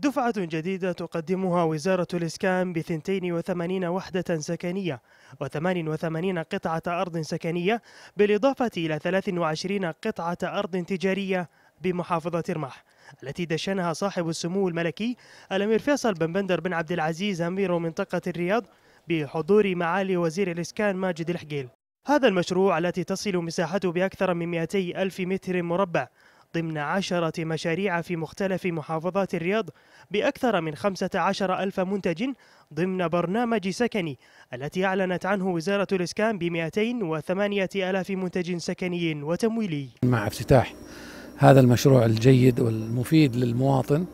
دفعة جديدة تقدمها وزارة الإسكان ب 82 وحدة سكنية و88 قطعة أرض سكنية بالإضافة إلى 23 قطعة أرض تجارية بمحافظة رمح التي دشنها صاحب السمو الملكي الأمير فيصل بن بندر بن عبد العزيز أمير منطقة الرياض بحضور معالي وزير الإسكان ماجد الحقيل هذا المشروع التي تصل مساحته بأكثر من 200 ألف متر مربع ضمن عشرة مشاريع في مختلف محافظات الرياض بأكثر من عشر ألف منتج ضمن برنامج سكني التي أعلنت عنه وزارة الإسكان ب وثمانية ألاف منتج سكني وتمويلي مع افتتاح هذا المشروع الجيد والمفيد للمواطن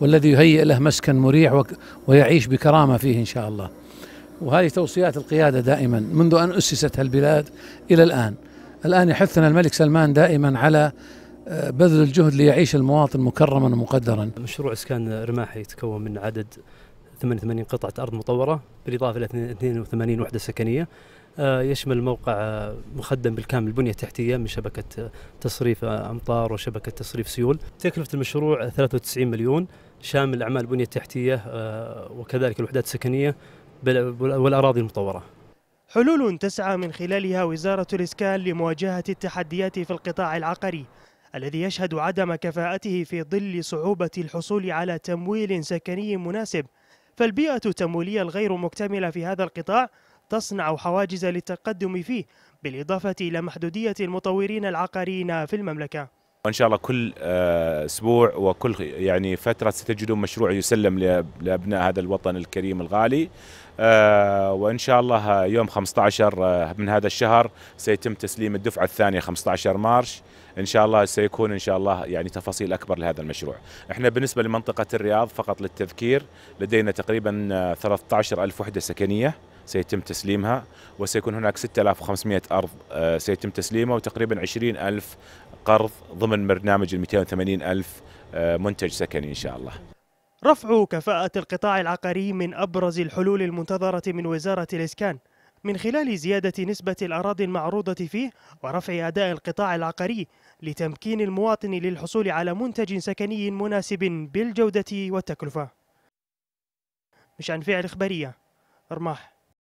والذي يهيئ له مسكن مريح ويعيش بكرامة فيه إن شاء الله وهذه توصيات القيادة دائما منذ أن أسست البلاد إلى الآن الآن يحثنا الملك سلمان دائما على آه، بذل الجهد ليعيش المواطن مكرما ومقدرا. مشروع اسكان رماحي يتكون من عدد 88 قطعة أرض مطورة بالإضافة إلى 82 وحدة سكنية آه، يشمل الموقع آه، مخدم بالكامل البنية التحتية من شبكة تصريف أمطار وشبكة تصريف سيول تكلفة المشروع 93 مليون شامل أعمال البنية التحتية وكذلك الوحدات السكنية والأراضي المطورة حلول تسعى من خلالها وزارة الإسكان لمواجهة التحديات في القطاع العقاري الذي يشهد عدم كفاءته في ظل صعوبة الحصول على تمويل سكني مناسب فالبيئة التمويلية الغير مكتملة في هذا القطاع تصنع حواجز للتقدم فيه بالإضافة إلى محدودية المطورين العقاريين في المملكة وان شاء الله كل آه، اسبوع وكل يعني فتره ستجدون مشروع يسلم لابناء هذا الوطن الكريم الغالي آه، وان شاء الله يوم 15 آه، من هذا الشهر سيتم تسليم الدفعه الثانيه 15 مارش ان شاء الله سيكون ان شاء الله يعني تفاصيل اكبر لهذا المشروع احنا بالنسبه لمنطقه الرياض فقط للتذكير لدينا تقريبا 13000 وحده سكنيه سيتم تسليمها وسيكون هناك 6500 أرض سيتم تسليمها وتقريبا 20000 قرض ضمن برنامج ال 280 ألف آه، منتج سكني إن شاء الله رفع كفاءة القطاع العقاري من أبرز الحلول المنتظرة من وزارة الإسكان من خلال زيادة نسبة الأراضي المعروضة فيه ورفع أداء القطاع العقاري لتمكين المواطن للحصول على منتج سكني مناسب بالجودة والتكلفة مشان فعل إخبارية رماح